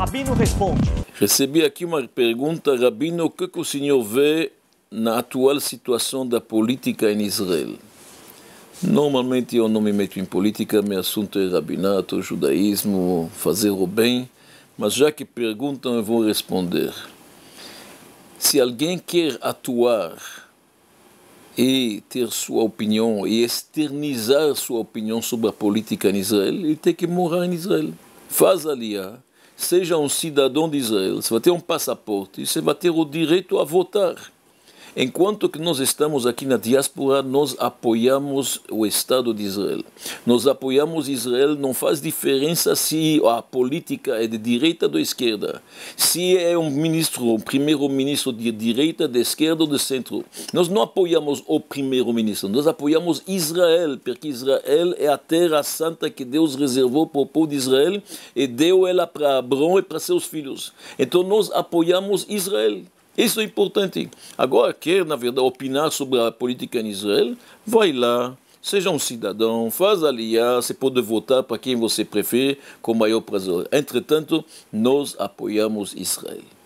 Rabino responde. Recebi aqui uma pergunta, Rabino, o que, que o senhor vê na atual situação da política em Israel? Normalmente eu não me meto em política, meu assunto é rabinato, judaísmo, fazer o bem, mas já que perguntam eu vou responder. Se alguém quer atuar e ter sua opinião e externizar sua opinião sobre a política em Israel, ele tem que morar em Israel. Faz aliar seja um cidadão de Israel, você vai ter um passaporte, você vai ter o direito a votar. Enquanto que nós estamos aqui na diáspora, nós apoiamos o Estado de Israel. Nós apoiamos Israel, não faz diferença se a política é de direita ou de esquerda, se é um ministro, um primeiro-ministro de direita, de esquerda ou de centro. Nós não apoiamos o primeiro-ministro, nós apoiamos Israel, porque Israel é a terra santa que Deus reservou para o povo de Israel e deu ela para Abraão e para seus filhos. Então nós apoiamos Israel. Isso é importante. Agora quer, na verdade, opinar sobre a política em Israel? Vai lá, seja um cidadão, faz aliás, você pode votar para quem você prefere com maior prazer. Entretanto, nós apoiamos Israel.